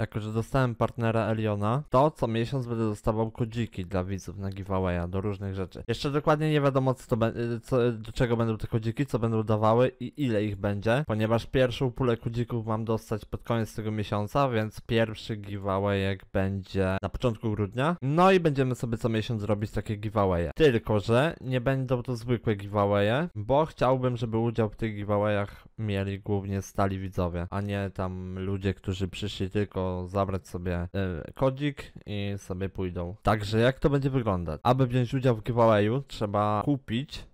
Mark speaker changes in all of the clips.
Speaker 1: Jako, że dostałem partnera Eliona, to co miesiąc będę dostawał kodziki dla widzów na giveawaya do różnych rzeczy. Jeszcze dokładnie nie wiadomo, co, co do czego będą te kodziki, co będą dawały i ile ich będzie, ponieważ pierwszą pulę kodzików mam dostać pod koniec tego miesiąca, więc pierwszy giveaway będzie na początku grudnia. No i będziemy sobie co miesiąc robić takie giveawaye. Tylko, że nie będą to zwykłe giveawaye, bo chciałbym, żeby udział w tych giveawayach mieli głównie stali widzowie, a nie tam ludzie, którzy przyszli tylko zabrać sobie y, kodzik i sobie pójdą. Także jak to będzie wyglądać? Aby wziąć udział w giveawayu trzeba kupić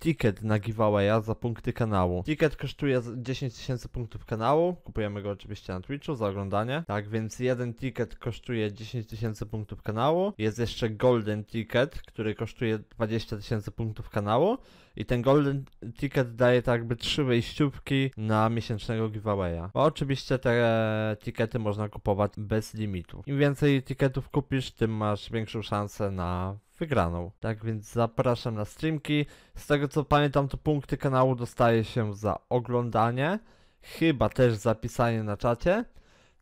Speaker 1: ticket na giveawaya za punkty kanału. Ticket kosztuje 10 tysięcy punktów kanału, kupujemy go oczywiście na Twitchu za oglądanie. Tak więc jeden ticket kosztuje 10 tysięcy punktów kanału. Jest jeszcze golden ticket, który kosztuje 20 tysięcy punktów kanału. I ten golden ticket daje tak jakby trzy wejściówki na miesięcznego giveawaya. Bo oczywiście te tikety można kupować bez limitu. Im więcej tiketów kupisz, tym masz większą szansę na wygraną. Tak więc zapraszam na streamki. Z tego co pamiętam to punkty kanału dostaje się za oglądanie, chyba też zapisanie na czacie.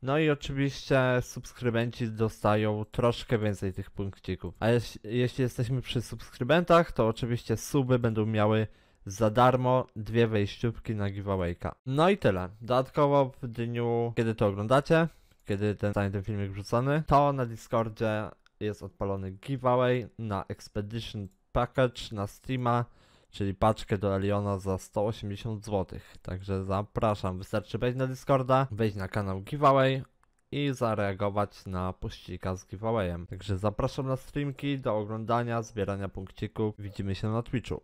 Speaker 1: No i oczywiście subskrybenci dostają troszkę więcej tych punkcików. A jeś, jeśli jesteśmy przy subskrybentach, to oczywiście suby będą miały za darmo dwie wejściówki na giveawayka. No i tyle. Dodatkowo w dniu, kiedy to oglądacie, kiedy ten, ten filmik wrzucony, to na Discordzie jest odpalony giveaway na Expedition Package na Steama, czyli paczkę do Eliona za 180 zł. Także zapraszam, wystarczy wejść na Discorda, wejść na kanał giveaway i zareagować na pościka z giveawayem. Także zapraszam na streamki, do oglądania, zbierania punkcików. Widzimy się na Twitchu.